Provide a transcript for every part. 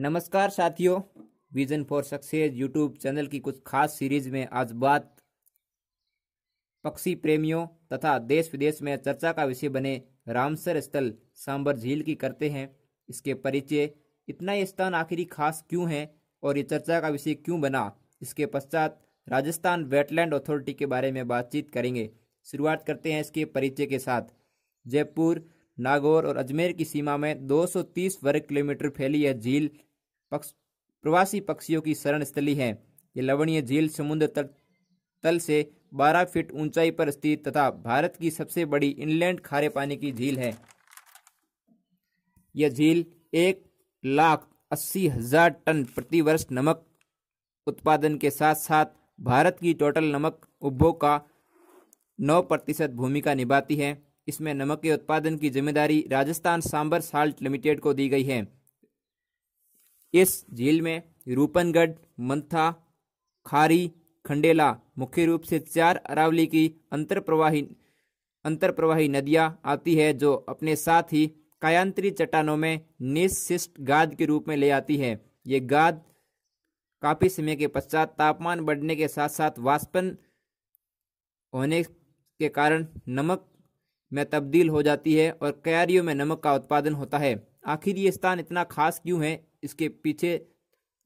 नमस्कार साथियों vision for success YouTube channel की कुछ खास सीरीज में आज बात पक्षी प्रेमियों तथा देश विदेश में चर्चा का विषय बने रामसर स्थल सांबर झील की करते हैं इसके परिचय इतना ये स्थान आखिरी खास क्यों है और ये चर्चा का विषय क्यों बना इसके पश्चात राजस्थान वेटलैंड अथॉरिटी के बारे में बातचीत करेंगे शुरुआत करते हैं इसके परिचय के साथ जयपुर नागौर और अजमेर की सीमा में 230 वर्ग किलोमीटर फैली यह झील पक्ष प्रवासी पक्षियों की शरण स्थली है ये लवणीय झील समुद्र तट तल से 12 फीट ऊंचाई पर स्थित तथा भारत की सबसे बड़ी इनलैंड खारे पानी की झील है यह झील एक लाख अस्सी हजार टन प्रतिवर्ष नमक उत्पादन के साथ साथ भारत की टोटल नमक उपभोग का 9 प्रतिशत भूमिका निभाती है इसमें नमक के उत्पादन की जिम्मेदारी राजस्थान सांबर साल्ट लिमिटेड को दी गई है इस झील में रूपनगढ़ मंथा खारी खंडेला मुख्य रूप से चार अरावली की अंतरप्रवाही अंतरप्रवाही नदियां आती है जो अपने साथ ही कायांतरी चट्टानों में निशिष्ट गाद के रूप में ले आती है ये गाद काफ़ी समय के पश्चात तापमान बढ़ने के साथ साथ वाष्पन होने के कारण नमक में तब्दील हो जाती है और क्यारियों में नमक का उत्पादन होता है आखिर ये स्थान इतना खास क्यों है इसके पीछे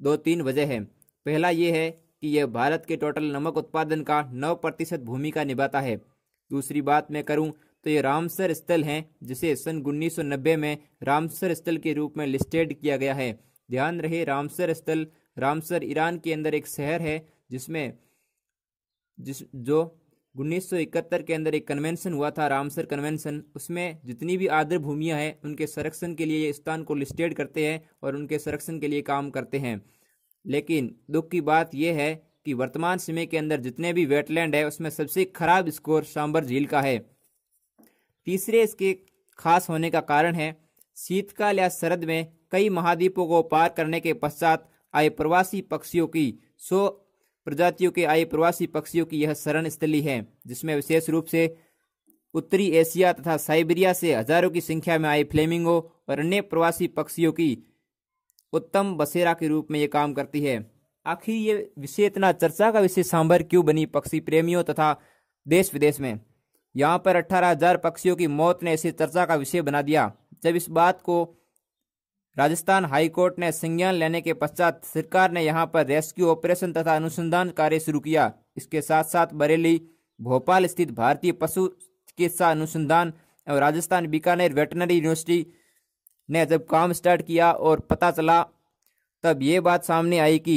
दो तीन वजह है पहला ये है कि यह भारत के टोटल नमक उत्पादन का नौ प्रतिशत भूमिका निभाता है दूसरी बात मैं करूं तो ये रामसर स्थल हैं जिसे सन उन्नीस में रामसर स्थल के रूप में लिस्टेड किया गया है ध्यान रहे रामसर स्थल रामसर ईरान के अंदर एक शहर है जिसमें जिस जो इकहत्तर के अंदर एक कन्वेंशन हुआ था रामसर कन्वेंशन उसमें जितनी भी आर्द्र भूमियाँ हैं उनके संरक्षण के लिए स्थान को लिस्टेड करते हैं और उनके संरक्षण के लिए काम करते हैं लेकिन दुख की बात यह है कि वर्तमान समय के अंदर जितने भी वेटलैंड है उसमें सबसे खराब स्कोर सांबर झील का है तीसरे इसके खास होने का कारण है शीतकाल या शरद में कई महाद्वीपों को पार करने के पश्चात आए प्रवासी पक्षियों की सौ प्रजातियों के आए प्रवासी पक्षियों की यह शरण स्थली है जिसमें विशेष रूप से उत्तरी एशिया तथा साइबेरिया से हजारों की संख्या में आए फ्लेमिंगो और अन्य प्रवासी पक्षियों की उत्तम बसेरा के रूप में ये काम करती है आखिर ये विषय इतना चर्चा का विषय सांभर क्यों बनी पक्षी प्रेमियों तथा देश विदेश में यहाँ पर अट्ठारह पक्षियों की मौत ने इसे चर्चा का विषय बना दिया जब इस बात को राजस्थान हाईकोर्ट ने संज्ञान लेने के पश्चात सरकार ने यहां पर रेस्क्यू ऑपरेशन तथा अनुसंधान कार्य शुरू किया इसके साथ साथ बरेली भोपाल स्थित भारतीय पशु चिकित्सा अनुसंधान और राजस्थान बीकानेर वेटनरी यूनिवर्सिटी ने जब काम स्टार्ट किया और पता चला तब ये बात सामने आई कि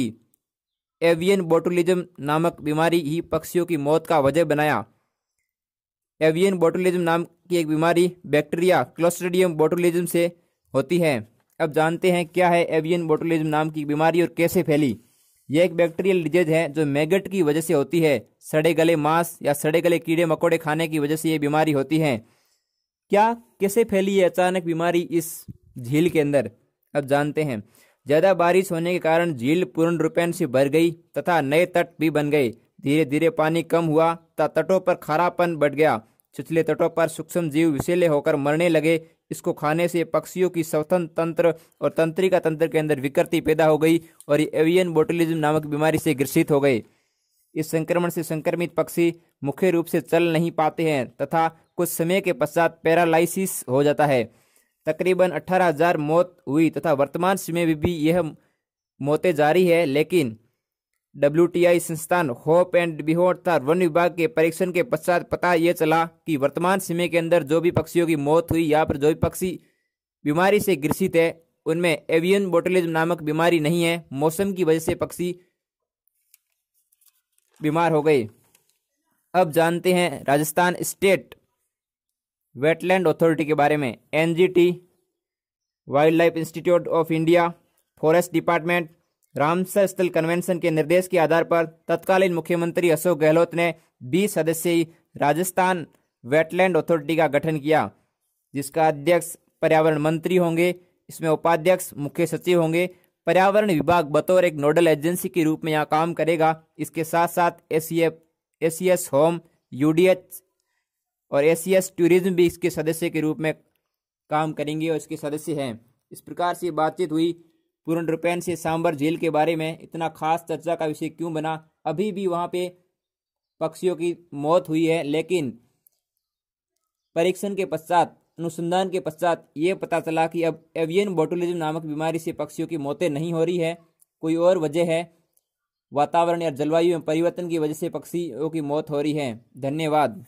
एवियन बोटुलिज्म नामक बीमारी ही पक्षियों की मौत का वजह बनाया एवियन बोटुलिज्म नाम की एक बीमारी बैक्टीरिया क्लोस्ट्रेडियम बोटुलिज्म से होती है अब जानते हैं क्या है एवियन बोटोलिज्म नाम की बीमारी और कैसे फैली यह एक बैक्टीरियल डिजीज है जो मैगट की वजह से होती है सड़े गले मांस या सड़े गले कीड़े मकोड़े खाने की वजह से यह बीमारी होती है क्या कैसे फैली है अचानक बीमारी इस झील के अंदर अब जानते हैं ज़्यादा बारिश होने के कारण झील पूर्ण रूपेण से भर गई तथा नए तट भी बन गए धीरे धीरे पानी कम हुआ तथा तटों पर खारापन बढ़ गया छिछले तटों पर सूक्ष्म जीव विशेले होकर मरने लगे इसको खाने से पक्षियों की स्वतंत्र तंत्र और तंत्रिका तंत्र के अंदर विकृति पैदा हो गई और ये एवियन बोटलिज्म नामक बीमारी से ग्रसित हो गए इस संक्रमण से संक्रमित पक्षी मुख्य रूप से चल नहीं पाते हैं तथा कुछ समय के पश्चात पैरालाइसिस हो जाता है तकरीबन 18,000 मौत हुई तथा वर्तमान समय में भी यह मौतें जारी है लेकिन डब्ल्यू संस्थान होप एंड बिहोर था वन विभाग के परीक्षण के पश्चात पता यह चला कि वर्तमान समय के अंदर जो भी पक्षियों की मौत हुई या फिर जो भी पक्षी बीमारी से ग्रसित है उनमें एवियन बोटलिज्म नामक बीमारी नहीं है मौसम की वजह से पक्षी बीमार हो गए अब जानते हैं राजस्थान स्टेट वेटलैंड अथॉरिटी के बारे में NGT wildlife institute of India forest department Ramsar स्थल कन्वेंशन के निर्देश के आधार पर तत्कालीन मुख्यमंत्री अशोक गहलोत ने बीस सदस्यीय राजस्थान वेटलैंड अथॉरिटी का गठन किया जिसका अध्यक्ष पर्यावरण मंत्री होंगे इसमें उपाध्यक्ष मुख्य सचिव होंगे पर्यावरण विभाग बतौर एक नोडल एजेंसी के रूप में यहाँ काम करेगा इसके साथ साथ ए सी होम यू और ए टूरिज्म भी इसके सदस्य के रूप में काम करेंगे और इसके सदस्य हैं इस प्रकार से बातचीत हुई पूर्ण रूपेण से सांबर झील के बारे में इतना खास चर्चा का विषय क्यों बना अभी भी वहाँ पे पक्षियों की मौत हुई है लेकिन परीक्षण के पश्चात अनुसंधान के पश्चात ये पता चला कि अब एवियन बोटुलिज्म नामक बीमारी से पक्षियों की मौतें नहीं हो रही है कोई और वजह है वातावरण या जलवायु में परिवर्तन की वजह से पक्षियों की मौत हो रही है धन्यवाद